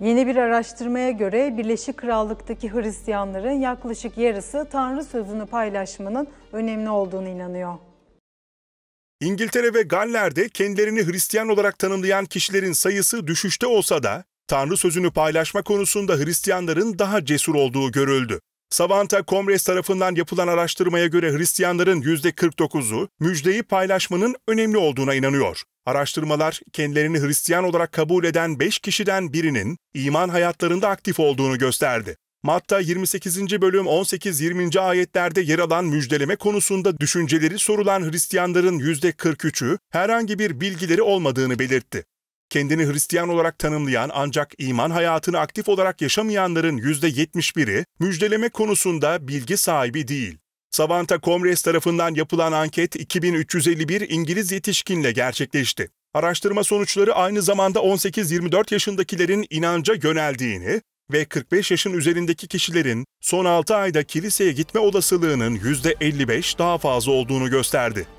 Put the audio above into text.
Yeni bir araştırmaya göre Birleşik Krallık'taki Hristiyanların yaklaşık yarısı Tanrı sözünü paylaşmanın önemli olduğunu inanıyor. İngiltere ve Galler'de kendilerini Hristiyan olarak tanımlayan kişilerin sayısı düşüşte olsa da Tanrı sözünü paylaşma konusunda Hristiyanların daha cesur olduğu görüldü. Savanta Komres tarafından yapılan araştırmaya göre Hristiyanların %49'u müjdeyi paylaşmanın önemli olduğuna inanıyor. Araştırmalar kendilerini Hristiyan olarak kabul eden 5 kişiden birinin iman hayatlarında aktif olduğunu gösterdi. Matta 28. bölüm 18-20. ayetlerde yer alan müjdeleme konusunda düşünceleri sorulan Hristiyanların %43'ü herhangi bir bilgileri olmadığını belirtti kendini Hristiyan olarak tanımlayan ancak iman hayatını aktif olarak yaşamayanların %71'i müjdeleme konusunda bilgi sahibi değil. Savanta Comres tarafından yapılan anket 2351 İngiliz yetişkinle gerçekleşti. Araştırma sonuçları aynı zamanda 18-24 yaşındakilerin inanca yöneldiğini ve 45 yaşın üzerindeki kişilerin son 6 ayda kiliseye gitme olasılığının %55 daha fazla olduğunu gösterdi.